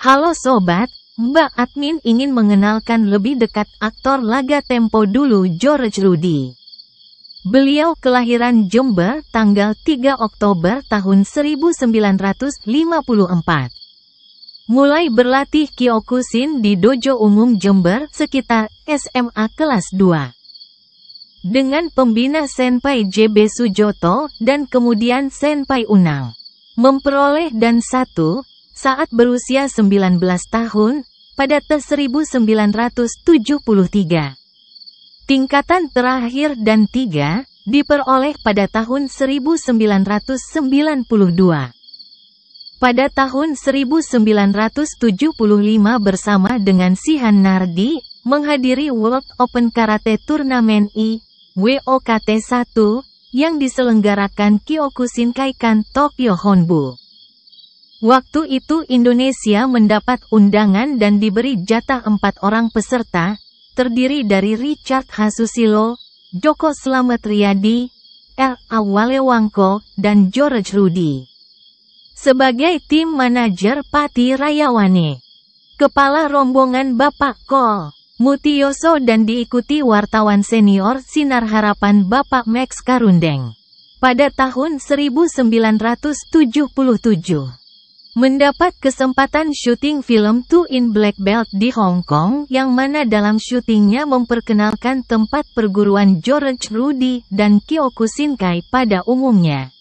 Halo Sobat, Mbak Admin ingin mengenalkan lebih dekat aktor laga tempo dulu George Rudy. Beliau kelahiran Jember tanggal 3 Oktober tahun 1954. Mulai berlatih Kyokushin di Dojo Umum Jember sekitar SMA kelas 2 dengan pembina Senpai JB Sujoto dan kemudian Senpai Unang. Memperoleh dan satu saat berusia 19 tahun, pada TES 1973. Tingkatan terakhir dan tiga, diperoleh pada tahun 1992. Pada tahun 1975 bersama dengan Sihan Nardi, menghadiri World Open Karate Tournament I, WOKT 1, yang diselenggarakan Kyokushinkai Kan Tokyo Honbu. Waktu itu Indonesia mendapat undangan dan diberi jatah empat orang peserta, terdiri dari Richard Hasusilo, Joko Slamet Riyadi, R. Awalewangko, dan George Rudy. Sebagai tim manajer Pati Rayawane, Kepala Rombongan Bapak Kol, Mutioso dan diikuti wartawan senior Sinar Harapan Bapak Max Karundeng. Pada tahun 1977 mendapat kesempatan syuting film Two in Black Belt di Hong Kong yang mana dalam syutingnya memperkenalkan tempat perguruan George Rudy dan Kyoku Shinkai pada umumnya.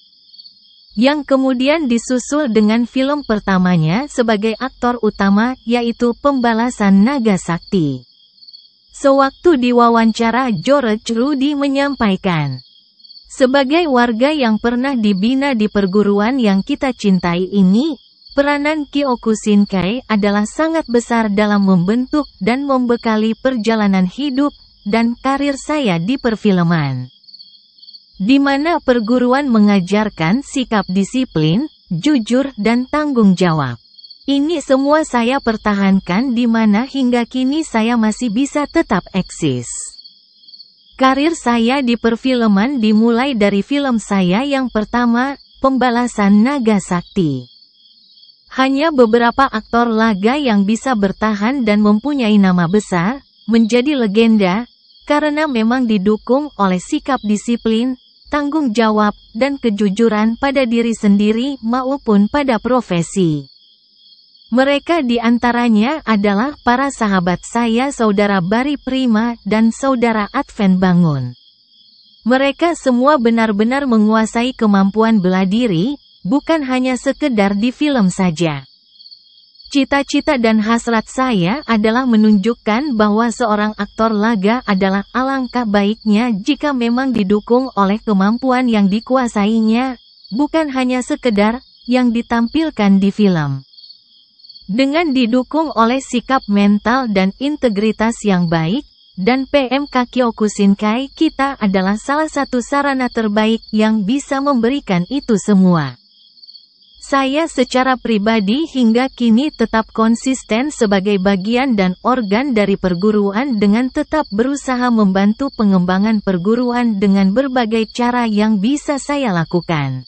Yang kemudian disusul dengan film pertamanya sebagai aktor utama yaitu Pembalasan Naga Sakti. Sewaktu diwawancara George Rudy menyampaikan, sebagai warga yang pernah dibina di perguruan yang kita cintai ini, Peranan Shinkai adalah sangat besar dalam membentuk dan membekali perjalanan hidup dan karir saya di perfilman. Di mana perguruan mengajarkan sikap disiplin, jujur dan tanggung jawab. Ini semua saya pertahankan di mana hingga kini saya masih bisa tetap eksis. Karir saya di perfilman dimulai dari film saya yang pertama, Pembalasan Naga Sakti. Hanya beberapa aktor laga yang bisa bertahan dan mempunyai nama besar, menjadi legenda, karena memang didukung oleh sikap disiplin, tanggung jawab, dan kejujuran pada diri sendiri maupun pada profesi. Mereka di antaranya adalah para sahabat saya saudara Bari Prima dan saudara Advent Bangun. Mereka semua benar-benar menguasai kemampuan bela diri, bukan hanya sekedar di film saja. Cita-cita dan hasrat saya adalah menunjukkan bahwa seorang aktor laga adalah alangkah baiknya jika memang didukung oleh kemampuan yang dikuasainya, bukan hanya sekedar yang ditampilkan di film. Dengan didukung oleh sikap mental dan integritas yang baik, dan PMK Kyokushinkai kita adalah salah satu sarana terbaik yang bisa memberikan itu semua. Saya secara pribadi hingga kini tetap konsisten sebagai bagian dan organ dari perguruan dengan tetap berusaha membantu pengembangan perguruan dengan berbagai cara yang bisa saya lakukan.